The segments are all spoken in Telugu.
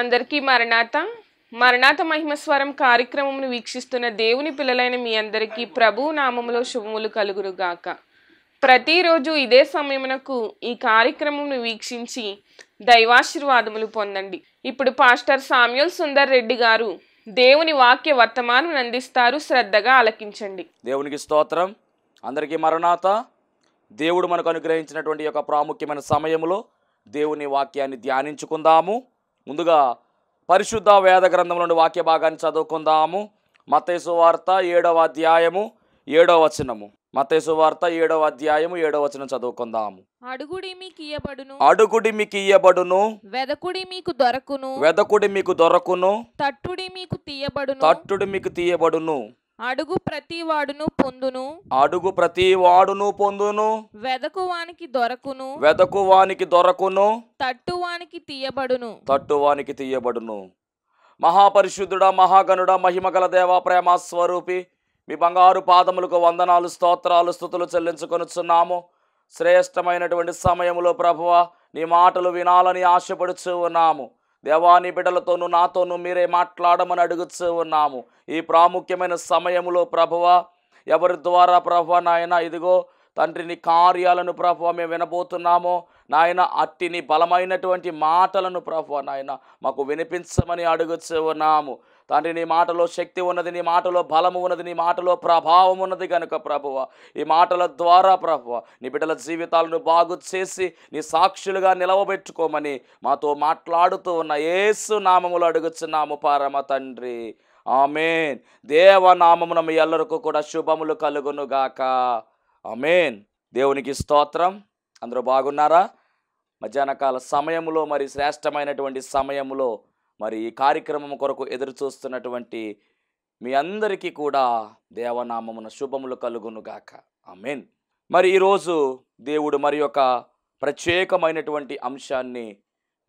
అందరికీ మరణాత మరణాత మహిమస్వరం కార్యక్రమమును వీక్షిస్తున్న దేవుని పిల్లలైన మీ అందరికీ ప్రభు నామములో శుభములు కలుగురుగాక ప్రతిరోజు ఇదే సమయమునకు ఈ కార్యక్రమమును వీక్షించి దైవాశీర్వాదములు పొందండి ఇప్పుడు పాస్టర్ సామ్యుల్ సుందర్ రెడ్డి గారు దేవుని వాక్య వర్తమానం అందిస్తారు శ్రద్ధగా ఆలకించండి దేవునికి స్తోత్రం అందరికీ మరణాత దేవుడు మనకు అనుగ్రహించినటువంటి యొక్క ప్రాముఖ్యమైన సమయంలో దేవుని వాక్యాన్ని ధ్యానించుకుందాము ముందుగా పరిశుద్ధ వేద గ్రంథంలోని నుండి వాక్య భాగాన్ని చదువుకుందాము మతేసు వార్త ఏడవ అధ్యాయము ఏడవ వచనము మతేసు వార్త ఏడవ అధ్యాయము ఏడవ వచనం చదువుకుందాము అడుగుడి మీకు ఇయ్యబడును అడుగుడి మీకు ఇయ్యబడును వెదకుడి మీకు దొరకును వెదకుడి మీకు దొరకును తట్టుడి మీకు తీయబడును తట్టుడి మీకు తీయబడును అడుగు ప్రతి వాడును పొందును అడుగు ప్రతి వాడును పొందును వెదకువానికి దొరకును వెదకువానికి దొరకును తట్టువానికి తీయబడును తట్టువానికి తీయబడును మహాపరిశుద్ధుడా మహాగణుడ మహిమగల దేవ ప్రేమ స్వరూపి మీ బంగారు పాదములకు వందనాలు స్తోత్రాలు స్థుతులు చెల్లించుకొనుచున్నాము శ్రేష్టమైనటువంటి సమయంలో ప్రభువ నీ మాటలు వినాలని ఆశపడుచు ఉన్నాము దేవాని బిడలతోను నాతోనూ మీరే మాట్లాడమని అడుగుతూ ఉన్నాము ఈ ప్రాముఖ్యమైన సమయంలో ప్రభువ ఎవరి ద్వారా ప్రభు నాయన ఇదిగో తండ్రిని కార్యాలను ప్రభు మేము వినబోతున్నామో నాయన అట్టిని బలమైనటువంటి మాటలను ప్రభు నాయన మాకు వినిపించమని అడుగుతూ ఉన్నాము తండ్రి నీ మాటలో శక్తి ఉన్నది నీ మాటలో బలము ఉన్నది నీ మాటలో ప్రభావం ఉన్నది కనుక ప్రభువ ఈ మాటల ద్వారా ప్రభువ నీ బిడ్డల జీవితాలను బాగు చేసి నీ సాక్షులుగా నిలవబెట్టుకోమని మాతో మాట్లాడుతూ ఉన్న ఏసు నామములు అడుగుచున్నాము పారమ తండ్రి ఆమెన్ దేవనామమున మీ ఎల్లరకు కూడా శుభములు కలుగునుగాక ఆమెన్ దేవునికి స్తోత్రం అందరూ బాగున్నారా మధ్యాహ్నకాల సమయంలో మరి శ్రేష్టమైనటువంటి సమయంలో మరి ఈ కార్యక్రమం కొరకు ఎదురు చూస్తున్నటువంటి మీ అందరికీ కూడా దేవనామమున శుభములు కలుగునుగాక మెయిన్ మరి ఈరోజు దేవుడు మరి ఒక ప్రత్యేకమైనటువంటి అంశాన్ని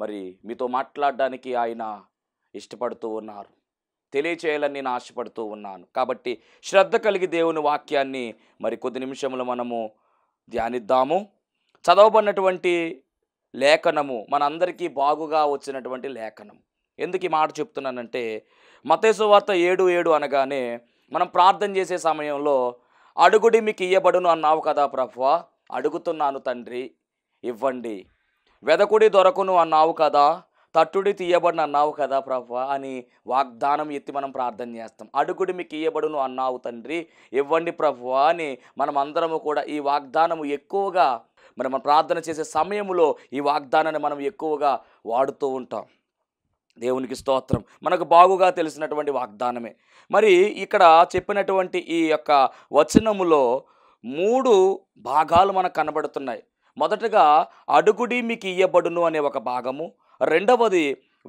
మరి మీతో మాట్లాడడానికి ఆయన ఇష్టపడుతూ ఉన్నారు తెలియచేయాలని నేను ఆశపడుతూ ఉన్నాను కాబట్టి శ్రద్ధ కలిగి దేవుని వాక్యాన్ని మరి కొద్ది నిమిషములు మనము ధ్యానిద్దాము చదవబడినటువంటి లేఖనము మనందరికీ బాగుగా వచ్చినటువంటి లేఖనము ఎందుకు ఈ మాట చెప్తున్నానంటే మతేసు వార్త ఏడు ఏడు అనగానే మనం ప్రార్థన చేసే సమయంలో అడుగుడి మీకు ఇయ్యబడును అన్నావు కదా ప్రభు అడుగుతున్నాను తండ్రి ఇవ్వండి వెదకుడి దొరకును అన్నావు కదా తట్టుడి తీయబడిన అన్నావు కదా ప్రభు అని వాగ్దానం ఎత్తి మనం ప్రార్థన చేస్తాం అడుగుడి మీకు ఇయ్యబడును అన్నావు తండ్రి ఇవ్వండి ప్రభు అని మనం అందరము కూడా ఈ వాగ్దానము ఎక్కువగా మనం ప్రార్థన చేసే సమయంలో ఈ వాగ్దానాన్ని మనం ఎక్కువగా వాడుతూ ఉంటాం దేవునికి స్తోత్రం మనకు బాగుగా తెలిసినటువంటి వాగ్దానమే మరి ఇక్కడ చెప్పినటువంటి ఈ యొక్క వచనములో మూడు భాగాలు మనకు కనబడుతున్నాయి మొదటగా అడుగుడి మీకు ఇయ్యబడును అనే ఒక భాగము రెండవది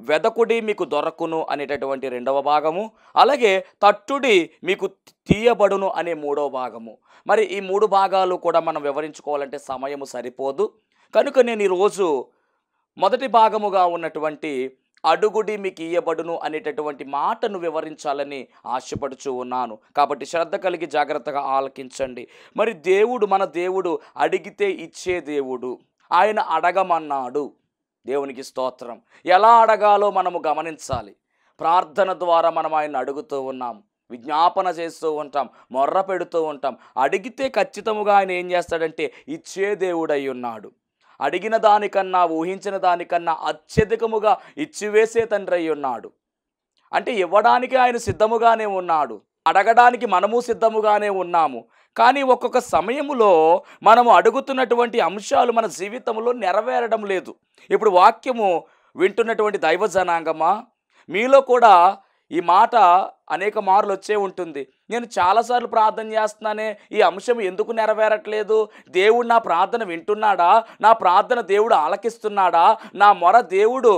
వెదకుడి మీకు దొరకును అనేటటువంటి రెండవ భాగము అలాగే తట్టుడి మీకు తీయబడును అనే మూడవ భాగము మరి ఈ మూడు భాగాలు కూడా మనం వివరించుకోవాలంటే సమయము సరిపోదు కనుక నేను ఈరోజు మొదటి భాగముగా ఉన్నటువంటి అడుగుడి మీకు ఇయ్యబడును అనేటటువంటి మాటను వివరించాలని ఆశపడుచు ఉన్నాను కాబట్టి శ్రద్ధ కలిగి జాగ్రత్తగా ఆలకించండి మరి దేవుడు మన దేవుడు అడిగితే ఇచ్చే దేవుడు ఆయన అడగమన్నాడు దేవునికి స్తోత్రం ఎలా అడగాలో మనము గమనించాలి ప్రార్థన ద్వారా మనం ఆయన అడుగుతూ ఉన్నాం విజ్ఞాపన చేస్తూ ఉంటాం మొర్ర పెడుతూ ఉంటాం అడిగితే ఖచ్చితముగా ఆయన ఏం చేస్తాడంటే ఇచ్చే దేవుడై ఉన్నాడు అడిగిన దానికన్నా ఊహించిన దానికన్నా అత్యధికముగా ఇచ్చివేసే తండ్రి అయి ఉన్నాడు అంటే ఇవ్వడానికి ఆయన సిద్ధముగానే ఉన్నాడు అడగడానికి మనము సిద్ధముగానే ఉన్నాము కానీ ఒక్కొక్క సమయంలో మనము అడుగుతున్నటువంటి అంశాలు మన జీవితంలో నెరవేరడం లేదు ఇప్పుడు వాక్యము వింటున్నటువంటి దైవ జనాంగమా మీలో కూడా ఈ మాట అనేక మార్లు వచ్చే ఉంటుంది నేను చాలాసార్లు ప్రార్థన చేస్తున్నానే ఈ అంశం ఎందుకు నెరవేరట్లేదు దేవుడు నా ప్రార్థన వింటున్నాడా నా ప్రార్థన దేవుడు ఆలకిస్తున్నాడా నా మొర దేవుడు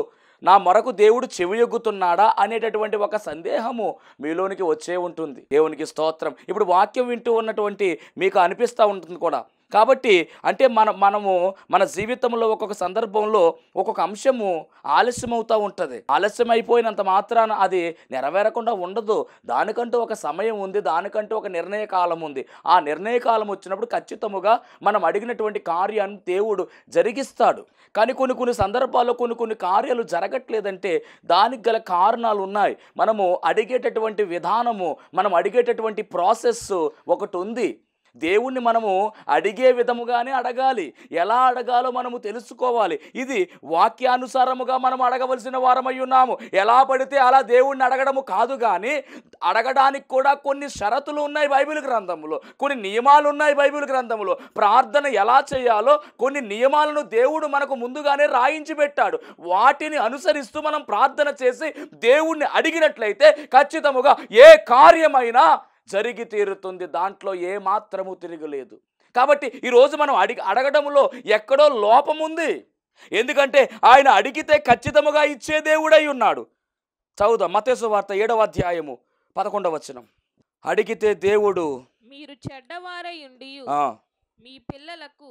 నా మొరకు దేవుడు చెవియొగ్గుతున్నాడా అనేటటువంటి ఒక సందేహము మీలోనికి వచ్చే ఉంటుంది దేవునికి స్తోత్రం ఇప్పుడు వాక్యం వింటూ ఉన్నటువంటి మీకు అనిపిస్తూ ఉంటుంది కూడా కాబట్టి అంటే మన మనము మన జీవితంలో ఒక్కొక్క సందర్భంలో ఒక్కొక్క అంశము ఆలస్యమవుతూ ఉంటుంది ఆలస్యమైపోయినంత మాత్రాన అది నెరవేరకుండా ఉండదు దానికంటూ ఒక సమయం ఉంది దానికంటూ ఒక నిర్ణయ కాలం ఉంది ఆ నిర్ణయ కాలం వచ్చినప్పుడు ఖచ్చితముగా మనం అడిగినటువంటి కార్యాన్ని దేవుడు జరిగిస్తాడు కానీ కొన్ని కొన్ని సందర్భాల్లో కొన్ని కొన్ని కార్యాలు జరగట్లేదంటే దానికి గల కారణాలు ఉన్నాయి మనము అడిగేటటువంటి విధానము మనం అడిగేటటువంటి ప్రాసెస్ ఒకటి ఉంది దేవుణ్ణి మనము అడిగే విధముగానే అడగాలి ఎలా అడగాలో మనము తెలుసుకోవాలి ఇది వాక్యానుసారముగా మనం అడగవలసిన వారమై ఉన్నాము ఎలా పడితే అలా దేవుణ్ణి అడగడము కాదు కానీ అడగడానికి కూడా కొన్ని షరతులు ఉన్నాయి బైబిల్ గ్రంథంలో కొన్ని నియమాలు ఉన్నాయి బైబిల్ గ్రంథంలో ప్రార్థన ఎలా చేయాలో కొన్ని నియమాలను దేవుడు మనకు ముందుగానే రాయించి పెట్టాడు వాటిని అనుసరిస్తూ మనం ప్రార్థన చేసి దేవుణ్ణి అడిగినట్లయితే ఖచ్చితముగా ఏ కార్యమైనా జరిగి తీరుతుంది దాంట్లో ఏ మాత్రము తిరగలేదు కాబట్టి ఈరోజు మనం అడిగి అడగడంలో ఎక్కడో లోపం ఉంది ఎందుకంటే ఆయన అడిగితే ఖచ్చితముగా ఇచ్చే దేవుడై ఉన్నాడు చౌద మతేసు వార్త ఏడవ అధ్యాయము పదకొండవచనం అడిగితే దేవుడు మీరు చెడ్డవారై ఉండి మీ పిల్లలకు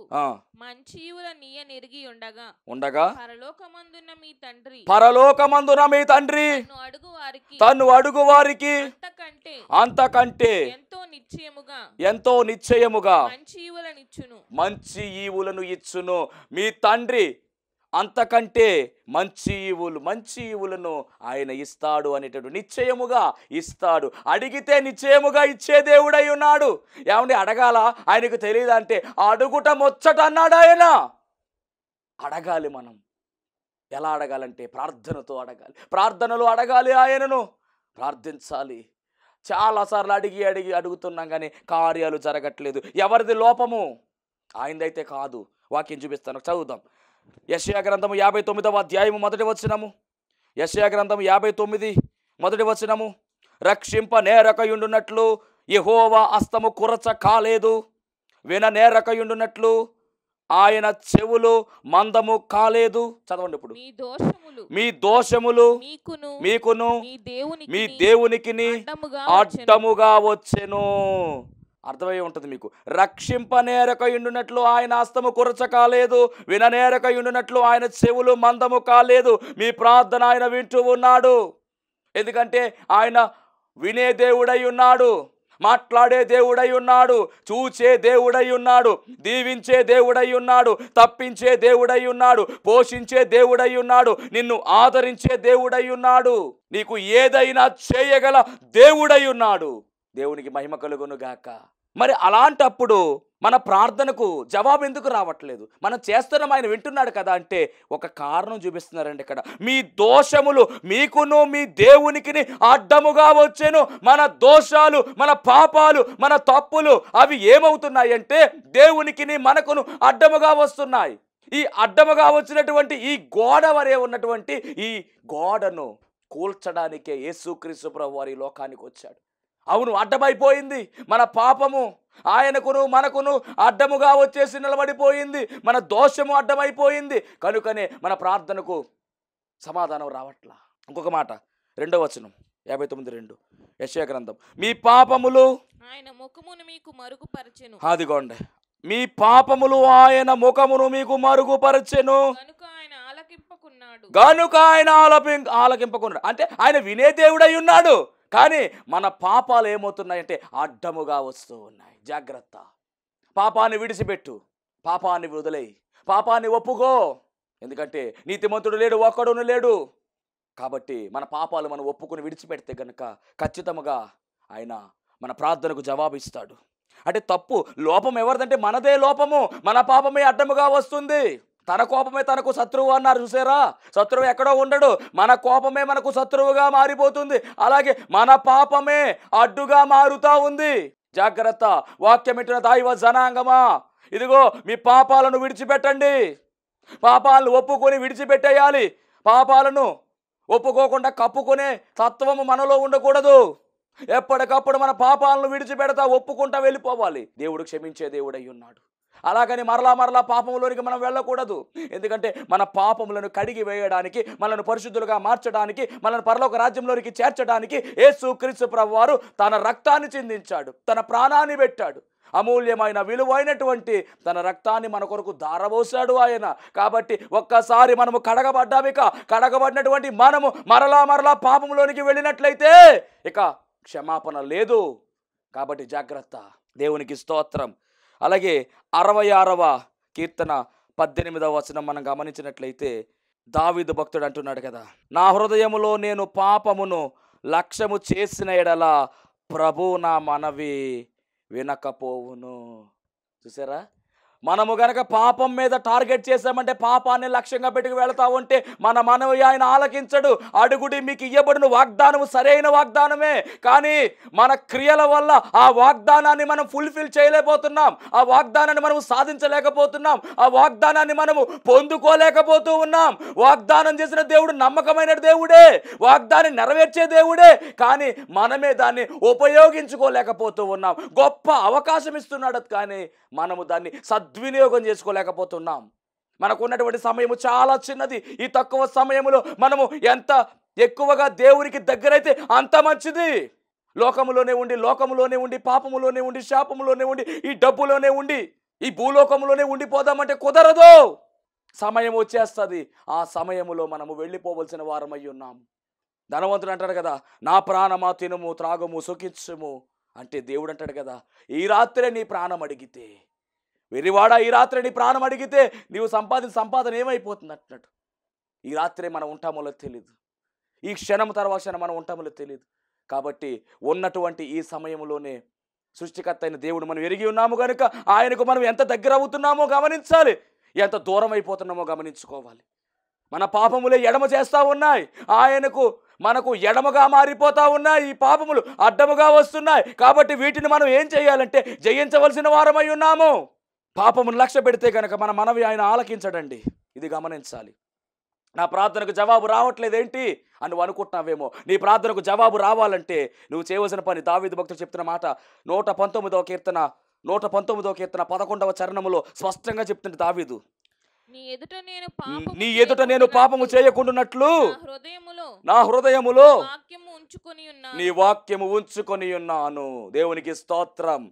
మంచి నీయ నెరిగి ఉండగా ఉండగా పరలోకమందున్న మీ తండ్రి పరలోకమందున మీ తండ్రి అడుగు వారికి తను అడుగు వారికి అంతకంటే అంతకంటే ఎంతో నిశ్చయముగా ఎంతో నిశ్చయముగా మంచి ఈవులను ఇచ్చును మంచి ఈవులను ఇచ్చును మీ తండ్రి అంతకంటే మంచి ఈవులు మంచి ఈవులను ఆయన ఇస్తాడు అనేటటువంటి నిశ్చయముగా ఇస్తాడు అడిగితే నిశ్చయముగా ఇచ్చే దేవుడై ఉన్నాడు ఏమండి అడగాల ఆయనకు తెలియదు అంటే అడుగుట ముచ్చట అన్నాడు ఆయన అడగాలి మనం ఎలా అడగాలంటే ప్రార్థనతో అడగాలి ప్రార్థనలో అడగాలి ఆయనను ప్రార్థించాలి చాలాసార్లు అడిగి అడిగి అడుగుతున్నాం కానీ కార్యాలు జరగట్లేదు ఎవరిది లోపము ఆయనదైతే కాదు వాక్యం చూపిస్తాను చదువుదాం యశయా గ్రంథము యాభై తొమ్మిదవ అధ్యాయము మొదటి వచ్చినము యశయా గ్రంథము యాభై తొమ్మిది మొదటి వచ్చినము రక్షింప నేరకయుండునట్లు యహోవా అస్తము కురచ కాలేదు విన నేరకయుండునట్లు ఆయన చెవులు మందము కాలేదు చదవండి ఇప్పుడు మీ దోషములు మీకును మీ దేవునికి అడ్డముగా వచ్చెను అర్థమై ఉంటుంది మీకు నేరక ఇండునట్లు ఆయన హస్తము కురచ కాలేదు విననేరక ఇండునట్లు ఆయన చెవులు మందము కాలేదు మీ ప్రార్థన ఆయన వింటూ ఉన్నాడు ఎందుకంటే ఆయన వినే దేవుడై ఉన్నాడు మాట్లాడే దేవుడై ఉన్నాడు చూచే దేవుడై ఉన్నాడు దీవించే దేవుడై ఉన్నాడు తప్పించే దేవుడై ఉన్నాడు పోషించే దేవుడై ఉన్నాడు నిన్ను ఆదరించే దేవుడై ఉన్నాడు నీకు ఏదైనా చేయగల దేవుడై ఉన్నాడు దేవునికి మహిమ కలుగునుగాక మరి అలాంటప్పుడు మన ప్రార్థనకు జవాబు ఎందుకు రావట్లేదు మనం చేస్తున్నాం ఆయన వింటున్నాడు కదా అంటే ఒక కారణం చూపిస్తున్నారండి ఇక్కడ మీ దోషములు మీకును మీ దేవునికిని అడ్డముగా వచ్చాను మన దోషాలు మన పాపాలు మన తప్పులు అవి ఏమవుతున్నాయి అంటే దేవునికిని మనకును అడ్డముగా వస్తున్నాయి ఈ అడ్డముగా వచ్చినటువంటి ఈ గోడ వరే ఉన్నటువంటి ఈ గోడను కూల్చడానికే యేసుక్రీస్తు ప్రభు వారి లోకానికి వచ్చాడు అవును అడ్డమైపోయింది మన పాపము ఆయనకును మనకును అడ్డముగా వచ్చేసి నిలబడిపోయింది మన దోషము అడ్డమైపోయింది కనుకనే మన ప్రార్థనకు సమాధానం రావట్లా ఇంకొక మాట రెండో వచనం యాభై తొమ్మిది రెండు యశ్వ గ్రంథం మీ పాపములు ఆయన ముఖమును మీకు మరుగుపరచెను అదిగోండి మీ పాపములు ఆయన ముఖమును మీకు మరుగుపరచెను గనుక ఆయన ఆలకింపకున్నాడు అంటే ఆయన వినే దేవుడై ఉన్నాడు కానీ మన పాపాలు ఏమవుతున్నాయంటే అడ్డముగా వస్తూ ఉన్నాయి జాగ్రత్త పాపాన్ని విడిచిపెట్టు పాపాన్ని వదిలేయి పాపాన్ని ఒప్పుకో ఎందుకంటే నీతిమంతుడు లేడు ఒక్కడును లేడు కాబట్టి మన పాపాలు మనం ఒప్పుకొని విడిచిపెడితే కనుక ఖచ్చితంగా ఆయన మన ప్రార్థనకు జవాబు ఇస్తాడు అంటే తప్పు లోపం ఎవరిదంటే మనదే లోపము మన పాపమే అడ్డముగా వస్తుంది తన కోపమే తనకు శత్రువు అన్నారు చూసారా శత్రువు ఎక్కడో ఉండడు మన కోపమే మనకు శత్రువుగా మారిపోతుంది అలాగే మన పాపమే అడ్డుగా మారుతా ఉంది జాగ్రత్త వాక్యమిట్టిన దైవ జనాంగమా ఇదిగో మీ పాపాలను విడిచిపెట్టండి పాపాలను ఒప్పుకొని విడిచిపెట్టేయాలి పాపాలను ఒప్పుకోకుండా కప్పుకునే తత్వము మనలో ఉండకూడదు ఎప్పటికప్పుడు మన పాపాలను విడిచిపెడతా ఒప్పుకుంటా వెళ్ళిపోవాలి దేవుడు క్షమించే దేవుడై ఉన్నాడు అలాగని మరలా మరలా పాపంలోనికి మనం వెళ్ళకూడదు ఎందుకంటే మన పాపములను కడిగి వేయడానికి మనల్ని పరిశుద్ధులుగా మార్చడానికి మనల్ని పరలోక రాజ్యంలోనికి చేర్చడానికి యేసు క్రీస్తు వారు తన రక్తాన్ని చెందించాడు తన ప్రాణాన్ని పెట్టాడు అమూల్యమైన విలువైనటువంటి తన రక్తాన్ని మన కొరకు ధారబోసాడు ఆయన కాబట్టి ఒక్కసారి మనము కడగబడ్డామిక కడగబడినటువంటి మనము మరలా మరలా పాపంలోనికి వెళ్ళినట్లయితే ఇక క్షమాపణ లేదు కాబట్టి జాగ్రత్త దేవునికి స్తోత్రం అలాగే అరవై ఆరవ కీర్తన పద్దెనిమిదవ వచనం మనం గమనించినట్లయితే దావిదు భక్తుడు అంటున్నాడు కదా నా హృదయములో నేను పాపమును లక్ష్యము చేసిన ఎడల ప్రభు నా మనవి వినకపోవును చూసారా మనము గనక పాపం మీద టార్గెట్ చేసామంటే పాపాన్ని లక్ష్యంగా పెట్టుకు వెళతా ఉంటే మన మనవి ఆయన ఆలకించడు అడుగుడి మీకు ఇవ్వబడిన వాగ్దానము సరైన వాగ్దానమే కానీ మన క్రియల వల్ల ఆ వాగ్దానాన్ని మనం ఫుల్ఫిల్ చేయలేకపోతున్నాం ఆ వాగ్దానాన్ని మనం సాధించలేకపోతున్నాం ఆ వాగ్దానాన్ని మనము పొందుకోలేకపోతూ ఉన్నాం వాగ్దానం చేసిన దేవుడు నమ్మకమైన దేవుడే వాగ్దాన్ని నెరవేర్చే దేవుడే కానీ మనమే దాన్ని ఉపయోగించుకోలేకపోతూ ఉన్నాం గొప్ప అవకాశం ఇస్తున్నాడు కానీ మనము దాన్ని సద్ సద్వినియోగం చేసుకోలేకపోతున్నాం మనకు ఉన్నటువంటి సమయము చాలా చిన్నది ఈ తక్కువ సమయంలో మనము ఎంత ఎక్కువగా దేవునికి దగ్గరైతే అంత మంచిది లోకములోనే ఉండి లోకములోనే ఉండి పాపములోనే ఉండి శాపములోనే ఉండి ఈ డబ్బులోనే ఉండి ఈ భూలోకంలోనే ఉండిపోదామంటే కుదరదు సమయం వచ్చేస్తుంది ఆ సమయములో మనము వెళ్ళిపోవలసిన వారమై ఉన్నాం ధనవంతుడు అంటాడు కదా నా ప్రాణమా తినుము త్రాగము సుఖించుము అంటే దేవుడు అంటాడు కదా ఈ రాత్రే నీ ప్రాణం అడిగితే వెర్రివాడా ఈ రాత్రి నీ ప్రాణం అడిగితే నీవు సంపాదించిన సంపాదన ఏమైపోతుంది అంటున్నట్టు ఈ రాత్రే మనం ఉంటామో తెలియదు ఈ క్షణం తర్వాత క్షణం మనం ఉంటామో తెలియదు కాబట్టి ఉన్నటువంటి ఈ సమయంలోనే సృష్టికర్త అయిన దేవుడు మనం ఎరిగి ఉన్నాము కనుక ఆయనకు మనం ఎంత దగ్గర అవుతున్నామో గమనించాలి ఎంత దూరం అయిపోతున్నామో గమనించుకోవాలి మన పాపములే ఎడమ చేస్తూ ఉన్నాయి ఆయనకు మనకు ఎడమగా మారిపోతూ ఉన్నాయి ఈ పాపములు అడ్డముగా వస్తున్నాయి కాబట్టి వీటిని మనం ఏం చేయాలంటే జయించవలసిన వారమై ఉన్నాము పాపమును లక్ష్య పెడితే కనుక మన మనవి ఆయన ఆలకించడండి ఇది గమనించాలి నా ప్రార్థనకు జవాబు రావట్లేదేంటి అని నువ్వు అనుకుంటున్నావేమో నీ ప్రార్థనకు జవాబు రావాలంటే నువ్వు చేయవలసిన పని దావిద్ భక్తులు చెప్తున్న మాట నూట పంతొమ్మిదవ కీర్తన నూట పంతొమ్మిదవ కీర్తన పదకొండవ చరణములో స్పష్టంగా చెప్తుంది దావీదు నీ ఎదుట నేను పాపము చేయకుండానట్లు నా హృదయములో నీ వాక్యము ఉంచుకొని ఉన్నాను దేవునికి స్తోత్రం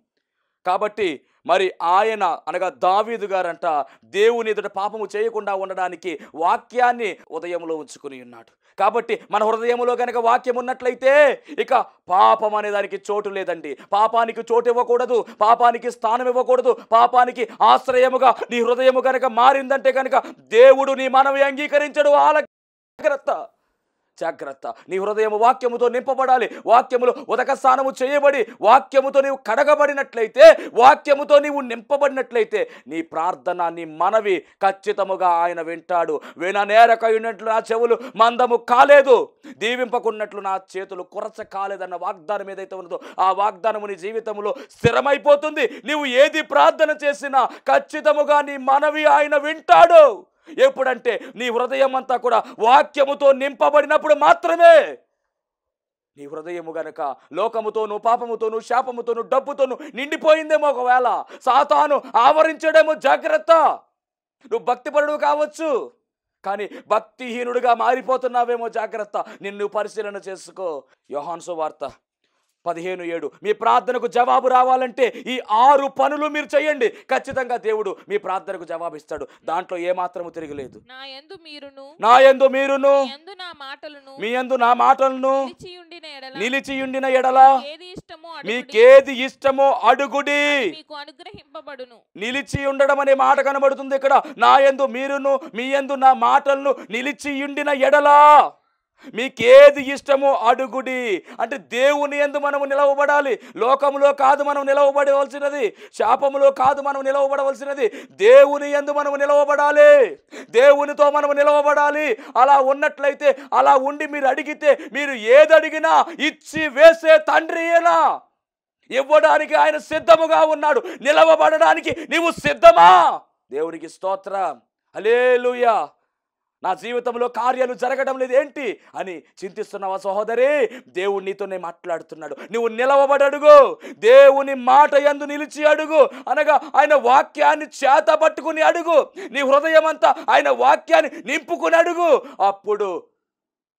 కాబట్టి మరి ఆయన అనగా దావీదు గారంట దేవుని ఎదుట పాపము చేయకుండా ఉండడానికి వాక్యాన్ని ఉదయంలో ఉంచుకుని ఉన్నాడు కాబట్టి మన హృదయంలో కనుక వాక్యం ఉన్నట్లయితే ఇక పాపం అనే దానికి చోటు లేదండి పాపానికి చోటు ఇవ్వకూడదు పాపానికి స్థానం ఇవ్వకూడదు పాపానికి ఆశ్రయముగా నీ హృదయము కనుక మారిందంటే కనుక దేవుడు నీ మనవి అంగీకరించడు జాగ్రత్త జాగ్రత్త నీ హృదయం వాక్యముతో నింపబడాలి వాక్యములు ఉదక స్నానము చేయబడి వాక్యముతో నీవు కడగబడినట్లయితే వాక్యముతో నీవు నింపబడినట్లయితే నీ ప్రార్థన నీ మనవి ఖచ్చితముగా ఆయన వింటాడు విన విననేరకైనట్లు నా చెవులు మందము కాలేదు దీవింపకున్నట్లు నా చేతులు కొరచ కాలేదన్న వాగ్దానం ఏదైతే ఉన్నదో ఆ వాగ్దానము నీ జీవితంలో స్థిరమైపోతుంది నీవు ఏది ప్రార్థన చేసినా ఖచ్చితముగా నీ మనవి ఆయన వింటాడు ఎప్పుడంటే నీ హృదయం అంతా కూడా వాక్యముతో నింపబడినప్పుడు మాత్రమే నీ హృదయము గనక లోకముతోను పాపముతోను శాపముతోను డబ్బుతోను నిండిపోయిందేమో ఒకవేళ సాతాను ఆవరించడేమో జాగ్రత్త నువ్వు భక్తిపరుడు కావచ్చు కానీ భక్తిహీనుడిగా మారిపోతున్నావేమో జాగ్రత్త నిన్ను పరిశీలన చేసుకో యోహాన్సు వార్త పదిహేను ఏడు మీ ప్రార్థనకు జవాబు రావాలంటే ఈ ఆరు పనులు మీరు చేయండి ఖచ్చితంగా దేవుడు మీ ప్రార్థనకు జవాబు ఇస్తాడు దాంట్లో ఏ మాత్రము తిరగలేదు నా యందు మీరును మీ యందు నా మాటలను నిలిచి ఉండిన మీకేది ఇష్టమో అడుగుడి నిలిచి ఉండడం అనే మాట కనబడుతుంది ఇక్కడ నా యందు మీరును మీ యందు నా మాటలను నిలిచి ఉండిన ఎడలా మీకేది ఇష్టమో అడుగుడి అంటే దేవుని ఎందు మనము నిలవబడాలి లోకములో కాదు మనం నిలవబడవలసినది శాపములో కాదు మనం నిలవబడవలసినది దేవుని ఎందు మనము నిలవబడాలి దేవునితో మనము నిలవబడాలి అలా ఉన్నట్లయితే అలా ఉండి మీరు అడిగితే మీరు ఏది అడిగినా ఇచ్చి వేసే తండ్రి ఏనా ఇవ్వడానికి ఆయన సిద్ధముగా ఉన్నాడు నిలవబడడానికి నీవు సిద్ధమా దేవునికి స్తోత్రం అలేలుయా నా జీవితంలో కార్యాలు జరగడం లేదు ఏంటి అని చింతిస్తున్నావా సహోదరి దేవుడు నీతోనే మాట్లాడుతున్నాడు నువ్వు నిలవబడడుగు దేవుని మాట ఎందు నిలిచి అడుగు అనగా ఆయన వాక్యాన్ని చేత పట్టుకుని అడుగు నీ హృదయం అంతా ఆయన వాక్యాన్ని నింపుకుని అడుగు అప్పుడు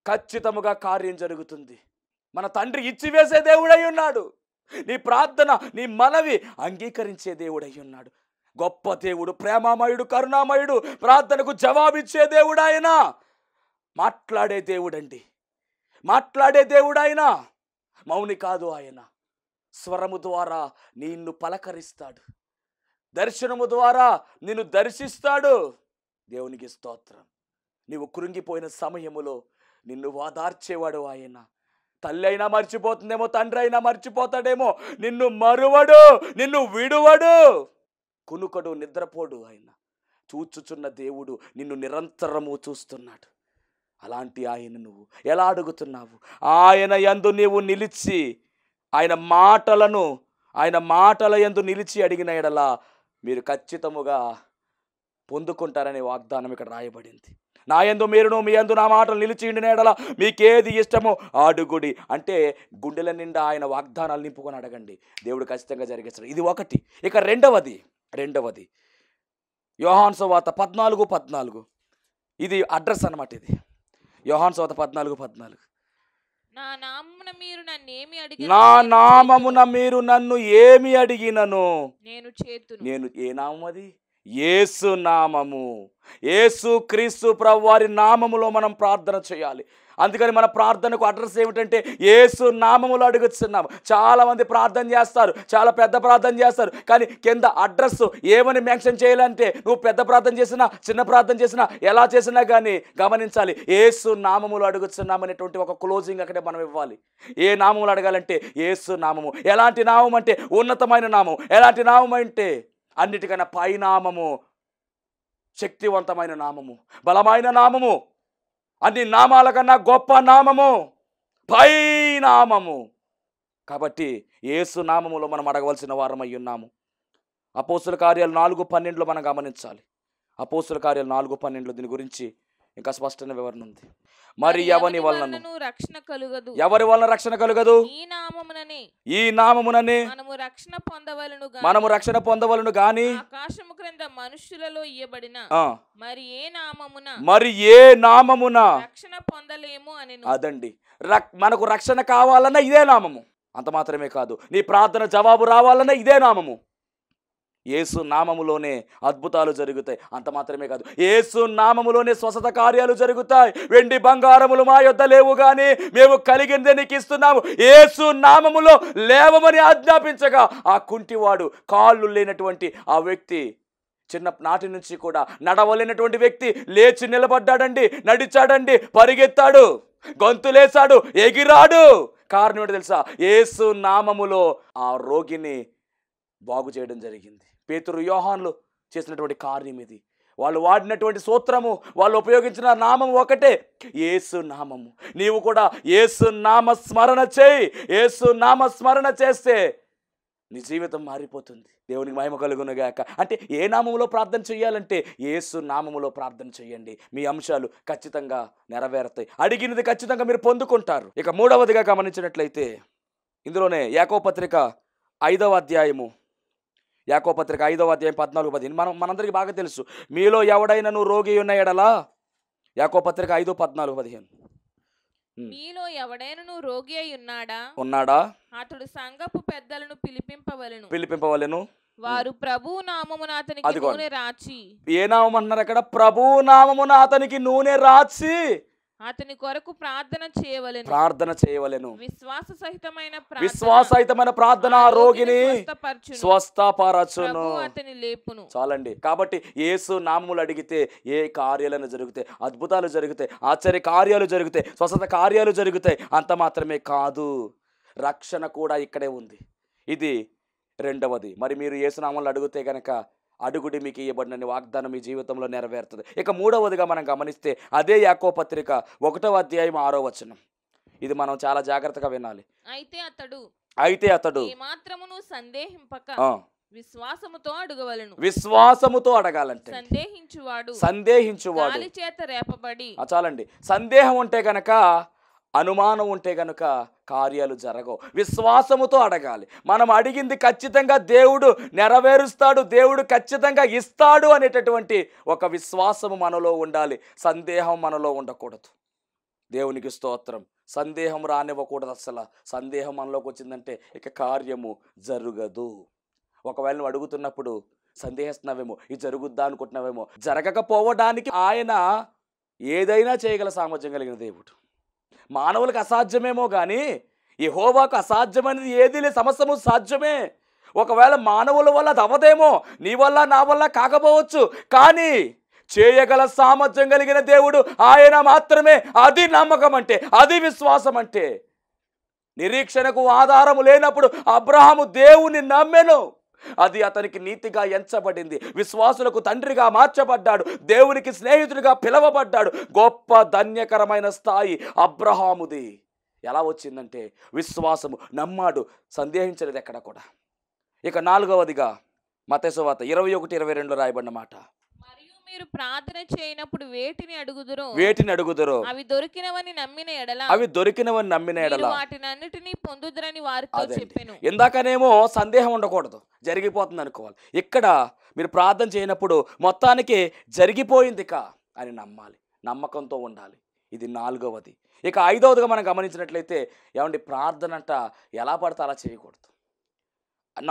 ఖచ్చితముగా కార్యం జరుగుతుంది మన తండ్రి ఇచ్చివేసే దేవుడై ఉన్నాడు నీ ప్రార్థన నీ మనవి అంగీకరించే దేవుడై ఉన్నాడు గొప్ప దేవుడు ప్రేమామయుడు కరుణామయుడు ప్రార్థనకు జవాబిచ్చే దేవుడు ఆయన మాట్లాడే దేవుడండి మాట్లాడే దేవుడు ఆయన మౌని కాదు ఆయన స్వరము ద్వారా నిన్ను పలకరిస్తాడు దర్శనము ద్వారా నిన్ను దర్శిస్తాడు దేవునికి స్తోత్రం నీవు కృంగిపోయిన సమయములో నిన్ను వాదార్చేవాడు ఆయన తల్లి అయినా మర్చిపోతుందేమో తండ్రి అయినా మర్చిపోతాడేమో నిన్ను మరువడు నిన్ను విడువడు కునుకడు నిద్రపోడు ఆయన చూచుచున్న దేవుడు నిన్ను నిరంతరము చూస్తున్నాడు అలాంటి ఆయన నువ్వు ఎలా అడుగుతున్నావు ఆయన ఎందు నీవు నిలిచి ఆయన మాటలను ఆయన మాటల ఎందు నిలిచి అడిగిన ఎడలా మీరు ఖచ్చితముగా పొందుకుంటారనే వాగ్దానం ఇక్కడ రాయబడింది నా ఎందు మీరును మీ ఎందు నా మాటలు నిలిచి ఉండిన ఎడలా మీకేది ఇష్టమో అడుగుడి అంటే గుండెల నిండా ఆయన వాగ్దానాలు నింపుకొని అడగండి దేవుడు ఖచ్చితంగా జరిగిస్తాడు ఇది ఒకటి ఇక రెండవది రెండవది యోహాన్ సువాత పద్నాలుగు పద్నాలుగు ఇది అడ్రస్ అనమాట ఇది యోహాన్ సువాత పద్నాలుగు పద్నాలుగు నా నామమున మీరు నన్ను ఏమి అడిగినను నేను నేను ఏ నామం అది ఏసు నామము ఏసు క్రీస్తు వారి నామములో మనం ప్రార్థన చేయాలి అందుకని మన ప్రార్థనకు అడ్రస్ ఏమిటంటే ఏసు నామములు అడుగుతున్నాము చాలామంది ప్రార్థన చేస్తారు చాలా పెద్ద ప్రార్థన చేస్తారు కానీ కింద అడ్రస్ ఏమని మెన్షన్ చేయాలంటే నువ్వు పెద్ద ప్రార్థన చేసినా చిన్న ప్రార్థన చేసినా ఎలా చేసినా కానీ గమనించాలి ఏసు నామములు అడుగుతున్నాము అనేటువంటి ఒక క్లోజింగ్ అక్కడే మనం ఇవ్వాలి ఏ నామములు అడగాలంటే ఏసు నామము ఎలాంటి నామం అంటే ఉన్నతమైన నామం ఎలాంటి నామం అంటే అన్నిటికన్నా పైనామము శక్తివంతమైన నామము బలమైన నామము అన్ని నామాల కన్నా గొప్ప నామము పై నామము కాబట్టి ఏసు నామములో మనం అడగవలసిన వారం అయి ఉన్నాము అపోసుల కార్యాలు నాలుగు పన్నెండులో మనం గమనించాలి అపోసుల కార్యాలు నాలుగు పన్నెండులో దీని గురించి ఇంకా స్పష్టమైన వివరణ ఉంది మరి ఎవరి వలన రక్షణ కలుగదు ఎవరి వలన రక్షణ కలుగదు ఈ నామమునని ఈ నామముననే మనము రక్షణ పొందవలను మనము రక్షణ పొందవలను గాని ఆకాశము క్రింద మనుషులలో ఇయ్యబడిన మరి ఏ నామమున మరి ఏ నామమున రక్షణ పొందలేము అని అదండి మనకు రక్షణ కావాలన్నా ఇదే నామము అంత మాత్రమే కాదు నీ ప్రార్థన జవాబు రావాలన్నా ఇదే నామము ఏసు నామములోనే అద్భుతాలు జరుగుతాయి అంత మాత్రమే కాదు ఏసు నామములోనే స్వసత కార్యాలు జరుగుతాయి వెండి బంగారములు మా యొద్ద లేవు కానీ మేము కలిగిందే నీకు ఇస్తున్నాము ఏసు నామములో లేవమని ఆజ్ఞాపించగా ఆ కుంటివాడు కాళ్ళు లేనటువంటి ఆ వ్యక్తి చిన్న నాటి నుంచి కూడా నడవలేనటువంటి వ్యక్తి లేచి నిలబడ్డాడండి నడిచాడండి పరిగెత్తాడు గొంతులేశాడు ఎగిరాడు కారణం ఏంటో తెలుసా ఏసు నామములో ఆ రోగిని బాగు చేయడం జరిగింది పేతురు యోహాన్లు చేసినటువంటి కార్యం ఇది వాళ్ళు వాడినటువంటి సూత్రము వాళ్ళు ఉపయోగించిన నామము ఒకటే ఏసు నామము నీవు కూడా ఏసు నామ స్మరణ చేయి ఏసు నామ స్మరణ చేస్తే నీ జీవితం మారిపోతుంది దేవునికి మహిమ కలుగునుగాక అంటే ఏ నామంలో ప్రార్థన చేయాలంటే ఏసు నామములో ప్రార్థన చేయండి మీ అంశాలు ఖచ్చితంగా నెరవేరుతాయి అడిగినది ఖచ్చితంగా మీరు పొందుకుంటారు ఇక మూడవదిగా గమనించినట్లయితే ఇందులోనే ఏకోపత్రిక ఐదవ అధ్యాయము యాకో పత్రిక ఐదవ అధ్యాయం పద్నాలుగు పదిహేను మనం మనందరికీ బాగా తెలుసు మీలో ఎవడైనా నువ్వు రోగి ఉన్నాయడలా ఎడలా యాకో పత్రిక పద్నాలుగు పదిహేను మీలో నువ్వు రోగి అయి ఉన్నాడా ఉన్నాడా అతడు సంగపు పెద్దలను పిలిపింపవలను పిలిపింపవలను వారు ప్రభు నామమున అతనికి నూనె రాచి ఏ నామం అన్నారు అక్కడ ప్రభు నామమున అతనికి నూనె రాచి అతని కొరకు ప్రార్థన చేయవలెను ప్రార్థన చేయవలెను విశ్వాస సహితమైన విశ్వాస సహితమైన ప్రార్థన రోగిని స్వస్థపరచును అతని లేపును చాలండి కాబట్టి యేసు నామములు అడిగితే ఏ కార్యాలను జరుగుతాయి అద్భుతాలు జరుగుతాయి ఆశ్చర్య కార్యాలు జరుగుతాయి స్వస్థత కార్యాలు జరుగుతాయి అంత మాత్రమే కాదు రక్షణ కూడా ఇక్కడే ఉంది ఇది రెండవది మరి మీరు ఏసునామాలు అడిగితే కనుక అడుగుడి మీకు ఇవ్వబడిన వాగ్దానం మీ జీవితంలో నెరవేరుతుంది ఇక మూడవదిగా మనం గమనిస్తే అదే యాకో పత్రిక ఒకటో అధ్యాయం ఆరో వచనం ఇది మనం చాలా జాగ్రత్తగా వినాలి అయితే అతడు అయితే అతడు మాత్రమును సందేహింపక విశ్వాసముతో అడగవలను విశ్వాసముతో అడగాలంటే సందేహించువాడు సందేహించువాడు చేత రేపబడి చాలండి సందేహం ఉంటే గనక అనుమానం ఉంటే గనుక కార్యాలు జరగవు విశ్వాసముతో అడగాలి మనం అడిగింది ఖచ్చితంగా దేవుడు నెరవేరుస్తాడు దేవుడు ఖచ్చితంగా ఇస్తాడు అనేటటువంటి ఒక విశ్వాసము మనలో ఉండాలి సందేహం మనలో ఉండకూడదు దేవునికి స్తోత్రం సందేహం రానివ్వకూడదు అసలు సందేహం మనలోకి వచ్చిందంటే ఇక కార్యము జరగదు ఒకవేళ నువ్వు అడుగుతున్నప్పుడు సందేహిస్తున్నావేమో ఇది జరుగుద్దా అనుకుంటున్నావేమో జరగకపోవడానికి ఆయన ఏదైనా చేయగల సామర్థ్యం కలిగిన దేవుడు మానవులకు అసాధ్యమేమో కానీ ఈ హోవాకు అసాధ్యమైనది ఏది లే సమస్తము సాధ్యమే ఒకవేళ మానవుల వల్ల అది అవదేమో నీ వల్ల నా వల్ల కాకపోవచ్చు కానీ చేయగల సామర్థ్యం కలిగిన దేవుడు ఆయన మాత్రమే అది నమ్మకం అంటే అది విశ్వాసం అంటే నిరీక్షణకు ఆధారము లేనప్పుడు అబ్రహాము దేవుణ్ణి నమ్మెను అది అతనికి నీతిగా ఎంచబడింది విశ్వాసులకు తండ్రిగా మార్చబడ్డాడు దేవునికి స్నేహితుడిగా పిలవబడ్డాడు గొప్ప ధన్యకరమైన స్థాయి అబ్రహాముది ఎలా వచ్చిందంటే విశ్వాసము నమ్మాడు సందేహించలేదు ఎక్కడ కూడా ఇక నాలుగవదిగా మతేశ్వాత ఇరవై ఒకటి ఇరవై రెండు రాయబడిన మాట మీరు ప్రార్థన చేయనప్పుడు వేటిని అడుగుదురు వేటిని అడుగుదురు అవి దొరికినవని నమ్మిన ఎడల అవి దొరికినవని నమ్మిన ఎడల వాటిని అన్నిటినీ పొందుదురని వారితో చెప్పాను ఇందాకనేమో సందేహం ఉండకూడదు జరిగిపోతుంది అనుకోవాలి ఇక్కడ మీరు ప్రార్థన చేయనప్పుడు మొత్తానికి జరిగిపోయింది కా అని నమ్మాలి నమ్మకంతో ఉండాలి ఇది నాలుగవది ఇక ఐదవదిగా మనం గమనించినట్లయితే ఏమండి ప్రార్థన అంట ఎలా పడితే అలా చేయకూడదు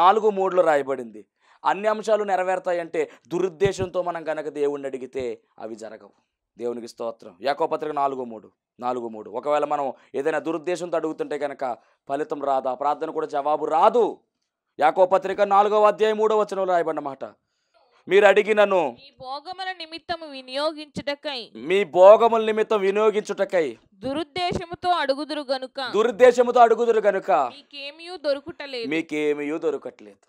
నాలుగు మూడులో రాయబడింది అన్ని అంశాలు నెరవేరుతాయంటే దురుద్దేశంతో మనం కనుక దేవుణ్ణి అడిగితే అవి జరగవు దేవునికి స్తోత్రం యాకోపత్రిక నాలుగో మూడు నాలుగు మూడు ఒకవేళ మనం ఏదైనా దురుద్దేశంతో అడుగుతుంటే కనుక ఫలితం రాదు ఆ ప్రార్థన కూడా జవాబు రాదు యాకోపత్రిక నాలుగవ అధ్యాయం మూడవ వచనంలో రాయబడిన మాట మీరు అడిగినను భోగముల నిమిత్తం వినియోగించుటకై మీ భోగముల నిమిత్తం వినియోగించుటకై దురుద్దేశముతో అడుగుదురు గనుక దురుద్దేశముతో అడుగుదురు గనుక మీకేమీ దొరకటలేదు మీకేమీ దొరకట్లేదు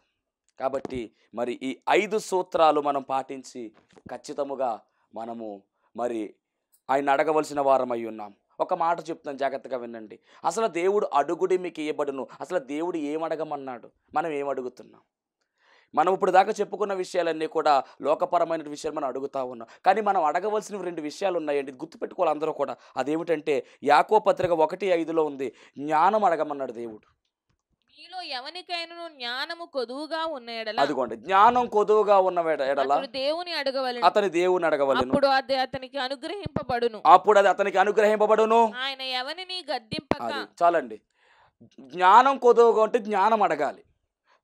కాబట్టి మరి ఈ ఐదు సూత్రాలు మనం పాటించి ఖచ్చితముగా మనము మరి ఆయన అడగవలసిన వారమై ఉన్నాం ఒక మాట చెప్తాను జాగ్రత్తగా వినండి అసలు దేవుడు అడుగుడి మీకు ఇవ్వబడును అసలు దేవుడు ఏం అడగమన్నాడు మనం ఏమడుగుతున్నాం మనం ఇప్పుడు దాకా చెప్పుకున్న విషయాలన్నీ కూడా లోకపరమైన విషయాలు మనం అడుగుతూ ఉన్నాం కానీ మనం అడగవలసిన రెండు విషయాలు ఉన్నాయండి గుర్తుపెట్టుకోవాలి అందరూ కూడా అదేమిటంటే యాకో పత్రిక ఒకటి ఐదులో ఉంది జ్ఞానం అడగమన్నాడు దేవుడు మీలో ఎవరికైనను జ్ఞానము కొదువుగా ఉన్న ఎడల అదిగోండి జ్ఞానం కొదువుగా ఉన్న ఎడల దేవుని అడగవలెను అతని దేవుని అడగవలెను అప్పుడు అది అతనికి అనుగ్రహింపబడును అప్పుడు అది అతనికి అనుగ్రహింపబడును ఆయన ఎవరిని గద్దింపక చాలండి జ్ఞానం కొదువుగా ఉంటే జ్ఞానం అడగాలి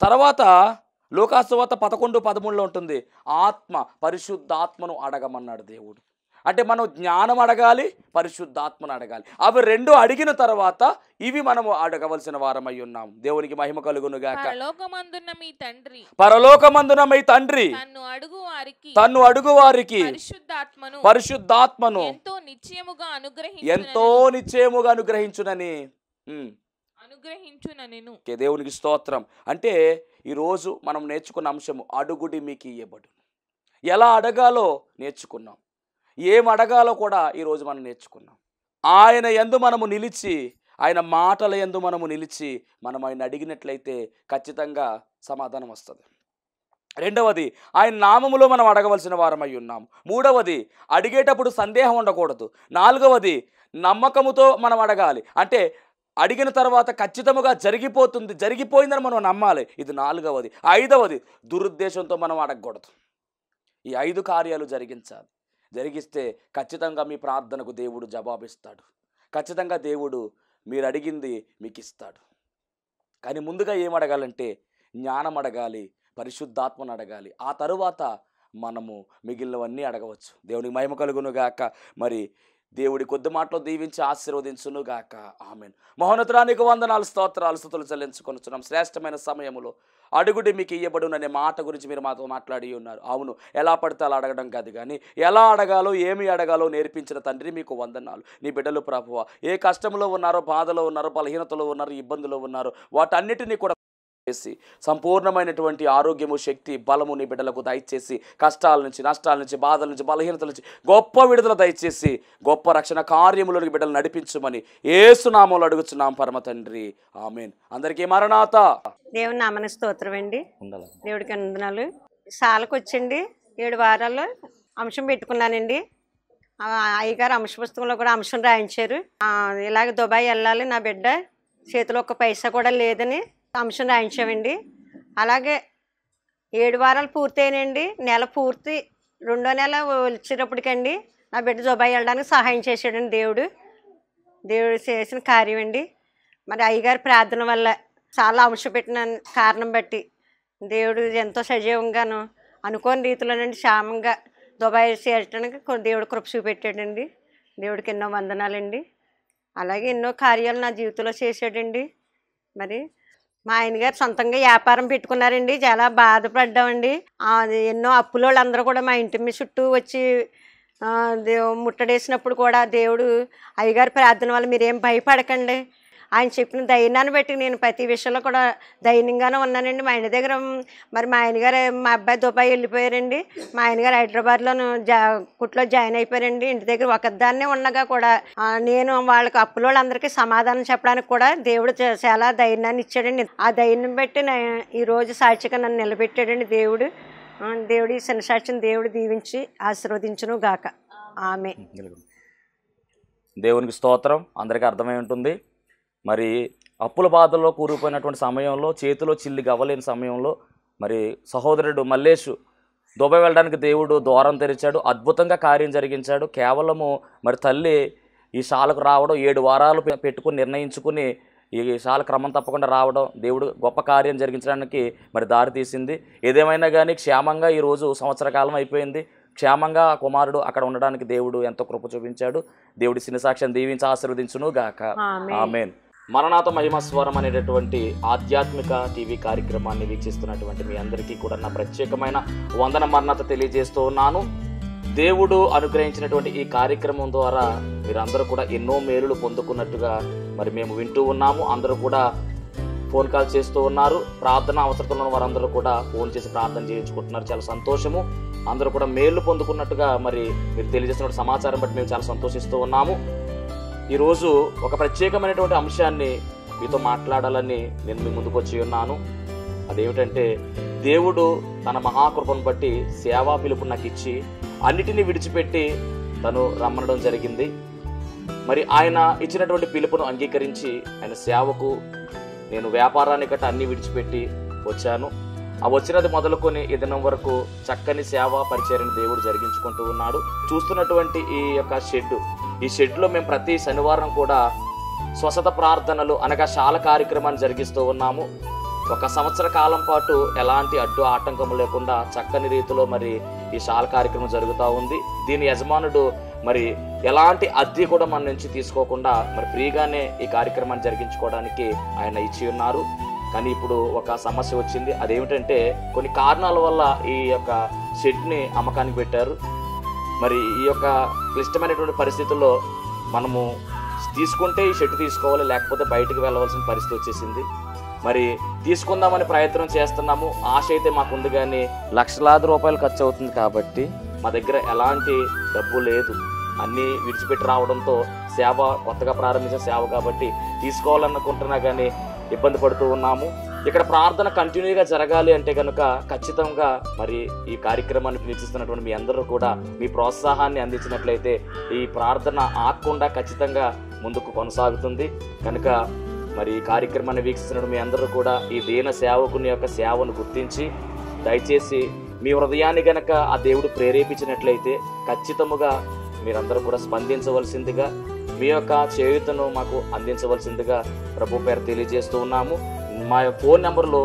తర్వాత లోకాసువాత పదకొండు పదమూడులో ఉంటుంది ఆత్మ పరిశుద్ధాత్మను అడగమన్నాడు దేవుడు అంటే మనం జ్ఞానం అడగాలి పరిశుద్ధాత్మను అడగాలి అవి రెండు అడిగిన తర్వాత ఇవి మనము అడగవలసిన వారమై ఉన్నాం దేవునికి మహిమ కలుగును గాక పరలోకమందున మీ తండ్రి తన్ను అడుగు వారికి పరిశుద్ధాత్మను ఎంతో నిశ్చయముగా అనుగ్రహించునని దేవునికి స్తోత్రం అంటే ఈరోజు మనం నేర్చుకున్న అంశము అడుగుడి మీకు ఇయ్యబడు ఎలా అడగాలో నేర్చుకున్నాం ఏం అడగాలో కూడా ఈరోజు మనం నేర్చుకున్నాం ఆయన ఎందు మనము నిలిచి ఆయన మాటల ఎందు మనము నిలిచి మనం ఆయన అడిగినట్లయితే ఖచ్చితంగా సమాధానం వస్తుంది రెండవది ఆయన నామములో మనం అడగవలసిన వారమై ఉన్నాం మూడవది అడిగేటప్పుడు సందేహం ఉండకూడదు నాలుగవది నమ్మకముతో మనం అడగాలి అంటే అడిగిన తర్వాత ఖచ్చితముగా జరిగిపోతుంది జరిగిపోయిందని మనం నమ్మాలి ఇది నాలుగవది ఐదవది దురుద్దేశంతో మనం అడగకూడదు ఈ ఐదు కార్యాలు జరిగించాలి జరిగిస్తే ఖచ్చితంగా మీ ప్రార్థనకు దేవుడు జవాబిస్తాడు ఖచ్చితంగా దేవుడు మీరు అడిగింది మీకు ఇస్తాడు కానీ ముందుగా ఏమడగాలంటే జ్ఞానం అడగాలి పరిశుద్ధాత్మను అడగాలి ఆ తరువాత మనము మిగిలినవన్నీ అడగవచ్చు దేవునికి మహిమ కలుగునుగాక మరి దేవుడి కొద్ది మాటలో దీవించి ఆశీర్వదించును గాక ఆమెను మహోన్నతానికి వందనాలు స్తోత్రాలు స్థుతులు చెల్లించుకొనుచున్నాం శ్రేష్టమైన సమయంలో అడుగుడి మీకు ఇయ్యబడును అనే మాట గురించి మీరు మాతో మాట్లాడి ఉన్నారు అవును ఎలా పడితే అలా అడగడం కాదు కానీ ఎలా అడగాలో ఏమి అడగాలో నేర్పించిన తండ్రి మీకు వందనాలు నీ బిడ్డలు ప్రభువ ఏ కష్టంలో ఉన్నారో బాధలో ఉన్నారో బలహీనతలో ఉన్నారో ఇబ్బందులు ఉన్నారో వాటన్నిటినీ కూడా చేసి సంపూర్ణమైనటువంటి ఆరోగ్యము శక్తి బలము నీ బిడ్డలకు దయచేసి కష్టాల నుంచి నష్టాల నుంచి బాధల నుంచి బలహీనతల నుంచి గొప్ప విడుదల దయచేసి గొప్ప రక్షణ కార్యములోకి బిడ్డలు నడిపించమని ఏసునామంలో అడుగుతున్నాం పరమ తండ్రి ఆమెన్ అందరికీ మరణాత దేవుని నామన స్తోత్రం అండి దేవుడికి అందనాలు సాలకు వచ్చండి ఏడు వారాల్లో అంశం పెట్టుకున్నానండి అయ్యగారు అంశ పుస్తకంలో కూడా అంశం రాయించారు ఇలాగ దుబాయ్ వెళ్ళాలి నా బిడ్డ చేతిలో ఒక పైసా కూడా లేదని అంశం రాయించామండి అలాగే ఏడు వారాలు పూర్తయినండి నెల పూర్తి రెండో నెల వచ్చేటప్పటికండి నా బిడ్డ జుబాయి వెళ్ళడానికి సహాయం చేశాడండి దేవుడు దేవుడు చేసిన కార్యం అండి మరి అయ్యగారి ప్రార్థన వల్ల చాలా అంశం పెట్టిన కారణం బట్టి దేవుడు ఎంతో సజీవంగాను అనుకోని రీతిలోనండి క్షేమంగా దుబాయ్ చేరటానికి దేవుడు కృప చూపెట్టాడండి దేవుడికి ఎన్నో వందనాలండి అలాగే ఎన్నో కార్యాలు నా జీవితంలో చేశాడండి మరి మా ఆయనగారు సొంతంగా వ్యాపారం పెట్టుకున్నారండి చాలా బాధపడ్డామండి ఎన్నో అప్పులోళ్ళు వాళ్ళందరూ కూడా మా ఇంటి మీద చుట్టూ వచ్చి ముట్టడేసినప్పుడు కూడా దేవుడు అయ్యగారి ప్రార్థన వల్ల మీరేం భయపడకండి ఆయన చెప్పిన ధైర్యాన్ని బట్టి నేను ప్రతి విషయంలో కూడా దైన్యంగానే ఉన్నానండి మా ఆయన దగ్గర మరి మా ఆయనగారు మా అబ్బాయి దుబాయ్ వెళ్ళిపోయారండి మా ఆయన గారు హైదరాబాద్లోను జా కుట్లో జాయిన్ అయిపోయారండి ఇంటి దగ్గర ఒకదాన్నే ఉండగా కూడా నేను వాళ్ళకి అప్పులోళ్ళందరికీ సమాధానం చెప్పడానికి కూడా దేవుడు చాలా ధైర్యాన్ని ఇచ్చాడండి ఆ దైన్యం బట్టి ఈరోజు సాక్షిగా నన్ను నిలబెట్టాడండి దేవుడు దేవుడి చిన్న సాక్షిని దేవుడు దీవించి ఆశీర్వదించును గాక ఆమె దేవునికి స్తోత్రం అందరికీ అర్థమై ఉంటుంది మరి అప్పుల బాధల్లో కూరుకుపోయినటువంటి సమయంలో చేతిలో చిల్లి గవ్వలేని సమయంలో మరి సహోదరుడు మల్లేషు దుబాయ్ వెళ్ళడానికి దేవుడు ద్వారం తెరిచాడు అద్భుతంగా కార్యం జరిగించాడు కేవలము మరి తల్లి ఈ శాలకు రావడం ఏడు వారాలు పెట్టుకుని నిర్ణయించుకుని ఈ శాల క్రమం తప్పకుండా రావడం దేవుడు గొప్ప కార్యం జరిగించడానికి మరి దారి తీసింది ఏదేమైనా కానీ క్షేమంగా ఈరోజు సంవత్సర కాలం అయిపోయింది క్షేమంగా కుమారుడు అక్కడ ఉండడానికి దేవుడు ఎంతో కృప చూపించాడు దేవుడి సినిసాక్ష్యం దీవించి ఆశీర్వదించును గాక ఆమెన్ మరణాత స్వరం అనేటటువంటి ఆధ్యాత్మిక టీవీ కార్యక్రమాన్ని వీక్షిస్తున్నటువంటి మీ అందరికీ కూడా నా ప్రత్యేకమైన వందన మరణత తెలియజేస్తూ ఉన్నాను దేవుడు అనుగ్రహించినటువంటి ఈ కార్యక్రమం ద్వారా మీరందరూ కూడా ఎన్నో మేలులు పొందుకున్నట్టుగా మరి మేము వింటూ ఉన్నాము అందరూ కూడా ఫోన్ కాల్ చేస్తూ ఉన్నారు ప్రార్థన అవసరంలో ఉన్న వారందరూ కూడా ఫోన్ చేసి ప్రార్థన చేయించుకుంటున్నారు చాలా సంతోషము అందరూ కూడా మేలు పొందుకున్నట్టుగా మరి మీరు తెలియజేస్తున్న సమాచారం బట్టి మేము చాలా సంతోషిస్తూ ఉన్నాము ఈరోజు ఒక ప్రత్యేకమైనటువంటి అంశాన్ని మీతో మాట్లాడాలని నేను మీ ముందుకు వచ్చి ఉన్నాను అదేమిటంటే దేవుడు తన మహాకృపను బట్టి సేవా పిలుపు నాకు ఇచ్చి అన్నిటినీ విడిచిపెట్టి తను రమ్మనడం జరిగింది మరి ఆయన ఇచ్చినటువంటి పిలుపును అంగీకరించి ఆయన సేవకు నేను వ్యాపారాన్ని గట్ట అన్ని విడిచిపెట్టి వచ్చాను ఆ వచ్చినది మొదలుకొని ఈ దినం వరకు చక్కని సేవ పరిచయం దేవుడు జరిగించుకుంటూ ఉన్నాడు చూస్తున్నటువంటి ఈ యొక్క షెడ్ ఈ షెడ్లో మేము ప్రతి శనివారం కూడా స్వసత ప్రార్థనలు అనగా శాల కార్యక్రమాన్ని జరిగిస్తూ ఉన్నాము ఒక సంవత్సర కాలం పాటు ఎలాంటి అడ్డు ఆటంకం లేకుండా చక్కని రీతిలో మరి ఈ శాల కార్యక్రమం జరుగుతూ ఉంది దీని యజమానుడు మరి ఎలాంటి అద్దె కూడా మన నుంచి తీసుకోకుండా మరి ఫ్రీగానే ఈ కార్యక్రమాన్ని జరిగించుకోవడానికి ఆయన ఇచ్చి ఉన్నారు కానీ ఇప్పుడు ఒక సమస్య వచ్చింది అదేమిటంటే కొన్ని కారణాల వల్ల ఈ యొక్క షెడ్ని అమ్మకానికి పెట్టారు మరి ఈ యొక్క క్లిష్టమైనటువంటి పరిస్థితుల్లో మనము తీసుకుంటే ఈ షెడ్ తీసుకోవాలి లేకపోతే బయటకు వెళ్ళవలసిన పరిస్థితి వచ్చేసింది మరి తీసుకుందామని ప్రయత్నం చేస్తున్నాము ఆశ అయితే మాకుంది కానీ లక్షలాది రూపాయలు ఖర్చు అవుతుంది కాబట్టి మా దగ్గర ఎలాంటి డబ్బు లేదు అన్నీ విడిచిపెట్టి రావడంతో సేవ కొత్తగా ప్రారంభించిన సేవ కాబట్టి తీసుకోవాలనుకుంటున్నా కానీ ఇబ్బంది పడుతూ ఉన్నాము ఇక్కడ ప్రార్థన కంటిన్యూగా జరగాలి అంటే కనుక ఖచ్చితంగా మరి ఈ కార్యక్రమాన్ని వీక్షిస్తున్నటువంటి మీ అందరూ కూడా మీ ప్రోత్సాహాన్ని అందించినట్లయితే ఈ ప్రార్థన ఆకుండా ఖచ్చితంగా ముందుకు కొనసాగుతుంది కనుక మరి ఈ కార్యక్రమాన్ని వీక్షిస్తున్న మీ అందరూ కూడా ఈ దీన సేవకుని యొక్క సేవను గుర్తించి దయచేసి మీ హృదయాన్ని గనక ఆ దేవుడు ప్రేరేపించినట్లయితే ఖచ్చితముగా మీరందరూ కూడా స్పందించవలసిందిగా మీ యొక్క చేయుతను మాకు అందించవలసిందిగా ప్రభు పేరు తెలియజేస్తూ ఉన్నాము మా ఫోన్ నెంబర్లో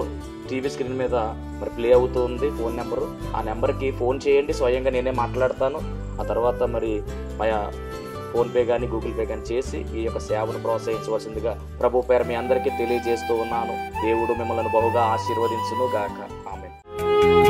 టీవీ స్క్రీన్ మీద మరి ప్లే అవుతుంది ఫోన్ నెంబరు ఆ నెంబర్కి ఫోన్ చేయండి స్వయంగా నేనే మాట్లాడతాను ఆ తర్వాత మరి మా ఫోన్పే కానీ గూగుల్ పే కానీ చేసి ఈ యొక్క సేవను ప్రోత్సహించవలసిందిగా ప్రభు పేరు మీ అందరికీ తెలియజేస్తూ ఉన్నాను దేవుడు మిమ్మల్ని బహుగా ఆశీర్వదించును గాక ఆమె